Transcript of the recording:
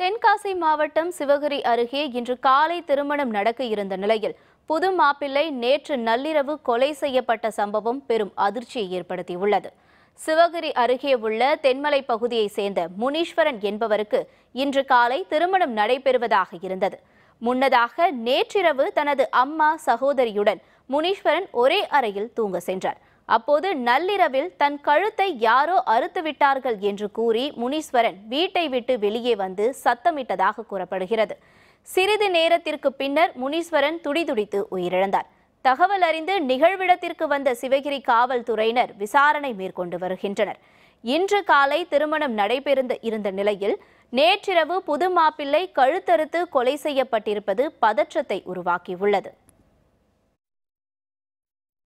தென்காசி மாவட்டம் சிவகிரி அருகே இன்று காலை திருமணம் நடக்க இருந்த நிலையில் புது மாப்பிள்ளை நேற்று நள்ளிரவு கொலை செய்யப்பட்ட சம்பவம் பெரும் அதிர்ச்சியை ஏற்படுத்தியுள்ளது சிவகிரி அருகே உள்ள தென்மலை பகுதியைச் சேர்ந்த முனீஸ்வரன் என்பவருக்கு இன்று காலை திருமணம் நடைபெறுவதாக இருந்தது முன்னதாக நேற்றிரவு தனது அம்மா சகோதரியுடன் முனீஸ்வரன் ஒரே அறையில் தூங்க சென்றார் அப்போது நள்ளிரவில் தன் கழுத்தை யாரோ அறுத்து விட்டார்கள் என்று கூறி முனீஸ்வரன் வீட்டை விட்டு வெளியே வந்து சத்தமிட்டதாக கூறப்படுகிறது சிறிது நேரத்திற்கு பின்னர் முனீஸ்வரன் துடிதுடித்து உயிரிழந்தார் தகவல் அறிந்து நிகழ்விடத்திற்கு வந்த சிவகிரி காவல்துறையினர் விசாரணை மேற்கொண்டு வருகின்றனர் இன்று காலை திருமணம் நடைபெறுந்த இருந்த நிலையில் நேற்றிரவு புது மாப்பிள்ளை கழுத்தறுத்து கொலை செய்யப்பட்டிருப்பது பதற்றத்தை உருவாக்கியுள்ளது